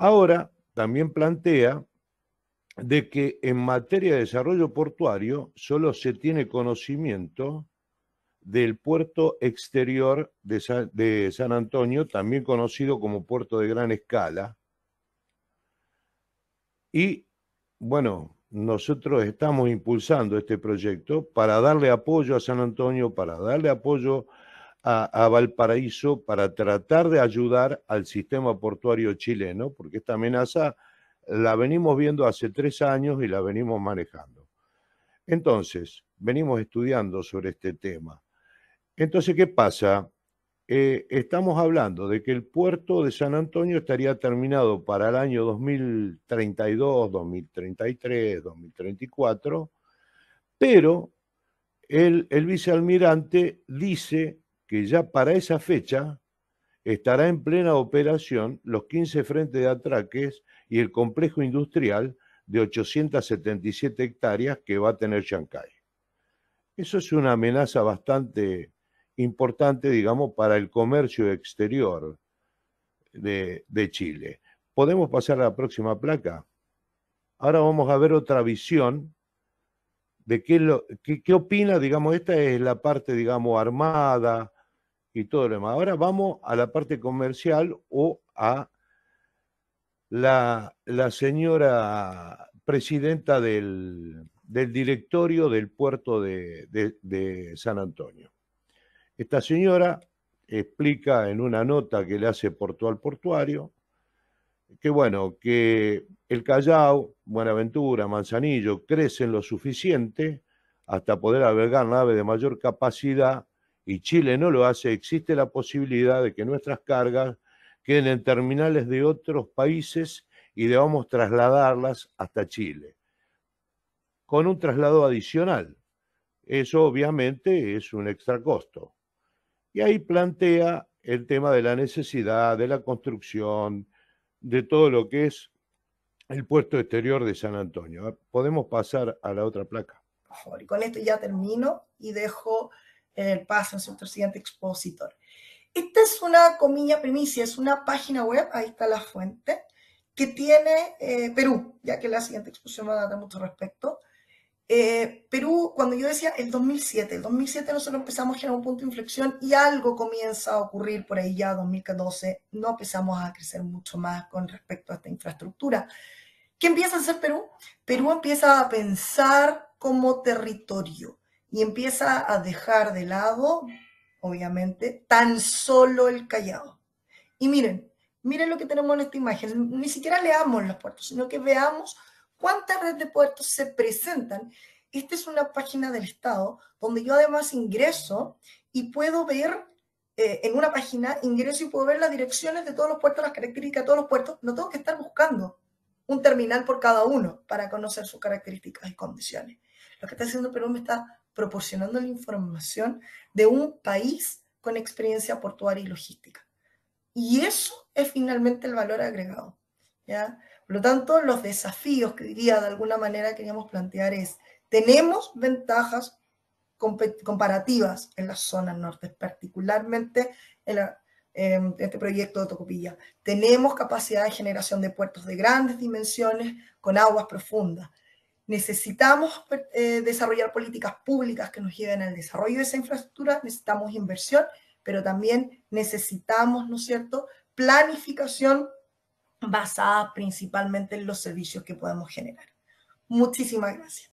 Ahora, también plantea de que en materia de desarrollo portuario solo se tiene conocimiento del puerto exterior de San, Antonio, también conocido como puerto de gran escala. Y bueno, nosotros estamos impulsando este proyecto para darle apoyo a San Antonio, para darle apoyo a, Valparaíso para tratar de ayudar al sistema portuario chileno, porque esta amenaza la venimos viendo hace tres años y la venimos manejando. Entonces, venimos estudiando sobre este tema. Entonces, ¿qué pasa? Eh, estamos hablando de que el puerto de San Antonio estaría terminado para el año 2032, 2033, 2034, pero el, el, vicealmirante dice que ya para esa fecha estará en plena operación los 15 frentes de atraques y el complejo industrial de 877 hectáreas que va a tener Shanghái. Eso es una amenaza bastante importante, digamos, para el comercio exterior de, Chile. ¿Podemos pasar a la próxima placa? Ahora vamos a ver otra visión de qué, lo, qué, qué opina, digamos, esta es la parte, digamos, armada, y todo lo demás. Ahora vamos a la parte comercial o a la, la señora presidenta del, del, directorio del puerto de, de, San Antonio. Esta señora explica en una nota que le hace Portual Portuario que bueno, que el Callao, Buenaventura, Manzanillo crecen lo suficiente hasta poder albergar nave de mayor capacidad y Chile no lo hace, existe la posibilidad de que nuestras cargas queden en terminales de otros países y debamos trasladarlas hasta Chile, con un traslado adicional. Eso obviamente es un extra costo. Y ahí plantea el tema de la necesidad de la construcción de todo lo que es el puerto exterior de San Antonio. Podemos pasar a la otra placa. con esto ya termino y dejo el paso en nuestro siguiente expositor. Esta es una comilla primicia, es una página web, ahí está la fuente, que tiene eh, Perú, ya que la siguiente exposición va a dar mucho respecto. Eh, Perú, cuando yo decía el 2007, el 2007 nosotros empezamos a generar un punto de inflexión y algo comienza a ocurrir por ahí ya 2014, no empezamos a crecer mucho más con respecto a esta infraestructura. ¿Qué empieza a hacer Perú? Perú empieza a pensar como territorio y empieza a dejar de lado, obviamente, tan solo el callado. Y miren, miren lo que tenemos en esta imagen. Ni siquiera leamos los puertos, sino que veamos cuántas redes de puertos se presentan. Esta es una página del Estado donde yo además ingreso y puedo ver eh, en una página, ingreso y puedo ver las direcciones de todos los puertos, las características de todos los puertos. No tengo que estar buscando un terminal por cada uno para conocer sus características y condiciones. Lo que está haciendo Perú me está proporcionando la información de un país con experiencia portuaria y logística. Y eso es finalmente el valor agregado. Por lo tanto, los desafíos que diría de alguna manera queríamos plantear es, tenemos ventajas comparativas en las zonas norte, particularmente en, este proyecto de Tocopilla. Tenemos capacidad de generación de puertos de grandes dimensiones con aguas profundas. Necesitamos eh, desarrollar políticas públicas que nos lleven al desarrollo de esa infraestructura, necesitamos inversión, pero también necesitamos, ¿no es cierto?, planificación basada principalmente en los servicios que podemos generar. Muchísimas gracias.